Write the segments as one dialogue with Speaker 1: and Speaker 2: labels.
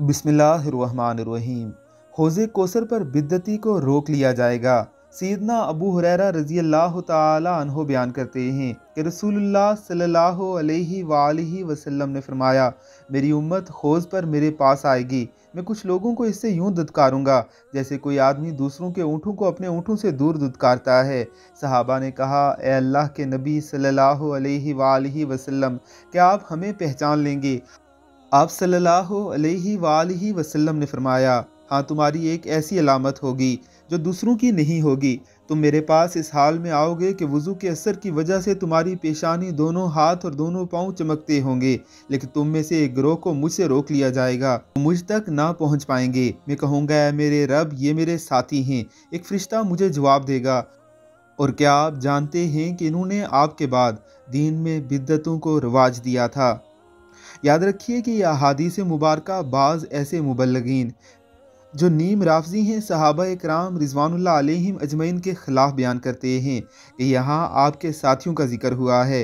Speaker 1: बिसमीम हौज़ कोसर पर बिद्दती को रोक लिया जाएगा सीदना अबू हुररा रजी अल्लाह तहो बयान करते हैं कि रसूलुल्लाह सल्लल्लाहु अलैहि वसल्लम वसल्लम ने फरमाया मेरी उम्मत खोज पर मेरे पास आएगी मैं कुछ लोगों को इससे यूं दुदकारूंगा जैसे कोई आदमी दूसरों के ऊँटों को अपने ऊँटों से दूर दुदकारता है सहाबा ने कहा ए अल्लाह के नबी सल्लल्लाहु अलैहि वसल्लम क्या आप हमें पहचान लेंगे आप सल्लल्लाहु अलैहि वसल्लम ने फरमाया हाँ तुम्हारी एक ऐसी अलामत होगी जो दूसरों की नहीं होगी तुम मेरे पास इस हाल में आओगे कि वज़ू के असर की वजह से तुम्हारी पेशानी दोनों हाथ और दोनों पाँव चमकते होंगे लेकिन तुम में से एक ग्रोह को मुझसे रोक लिया जाएगा मुझ तक ना पहुंच पाएंगे मैं कहूँगा मेरे रब ये मेरे साथी हैं एक फ़रिश्ता मुझे जवाब देगा और क्या आप जानते हैं कि इन्होंने आपके बाद दीन में बिद्दतों को रवाज दिया था याद रखिए कि यह हादीस मुबारक बाज़ ऐसे मुबलगिन जो नीम राफजी हैं सहाबा कराम रिजवानुल्ला अलैहिम अजमैन के ख़िलाफ़ बयान करते हैं कि यहाँ आपके साथियों का जिक्र हुआ है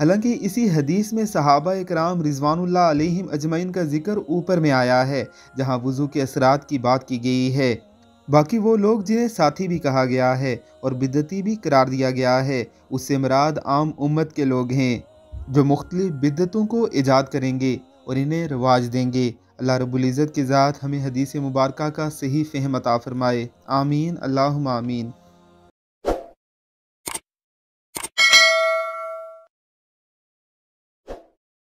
Speaker 1: हालांकि इसी हदीस में सहाबा इक्राम रिजवानुल्ला अलैहिम अजमैन का जिक्र ऊपर में आया है जहाँ वज़ू के असरात की बात की गई है बाकी वो लोग जिन्हें साथी भी कहा गया है और बिदती भी करार दिया गया है उससे मराद आम उम्मत के लोग हैं जो मुख्तलि बिदतों को ईजाद करेंगे और इन्हें रवाज देंगे अल्लाह रबुल्ज़त के ज़ात हमें हदीस मुबारक का सही फ़हम अता फ़रमाए आमीन अल्लाह आमीन